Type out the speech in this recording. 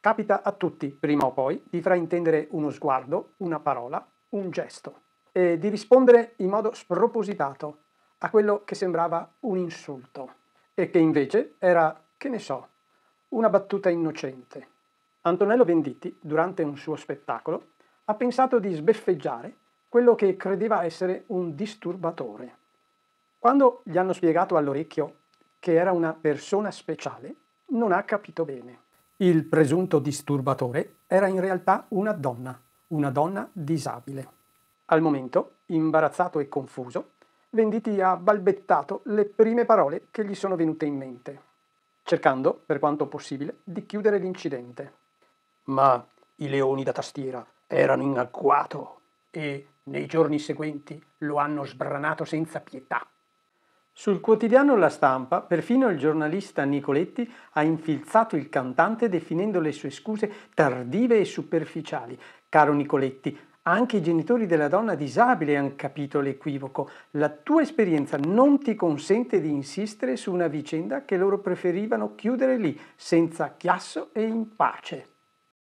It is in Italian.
Capita a tutti, prima o poi, di fraintendere uno sguardo, una parola, un gesto e di rispondere in modo spropositato a quello che sembrava un insulto e che invece era, che ne so, una battuta innocente. Antonello Venditti, durante un suo spettacolo, ha pensato di sbeffeggiare quello che credeva essere un disturbatore. Quando gli hanno spiegato all'orecchio che era una persona speciale, non ha capito bene. Il presunto disturbatore era in realtà una donna, una donna disabile. Al momento, imbarazzato e confuso, Venditti ha balbettato le prime parole che gli sono venute in mente, cercando, per quanto possibile, di chiudere l'incidente. Ma i leoni da tastiera erano in agguato e nei giorni seguenti lo hanno sbranato senza pietà. Sul quotidiano La Stampa, perfino il giornalista Nicoletti ha infilzato il cantante definendo le sue scuse tardive e superficiali. Caro Nicoletti, anche i genitori della donna disabile hanno capito l'equivoco. La tua esperienza non ti consente di insistere su una vicenda che loro preferivano chiudere lì, senza chiasso e in pace.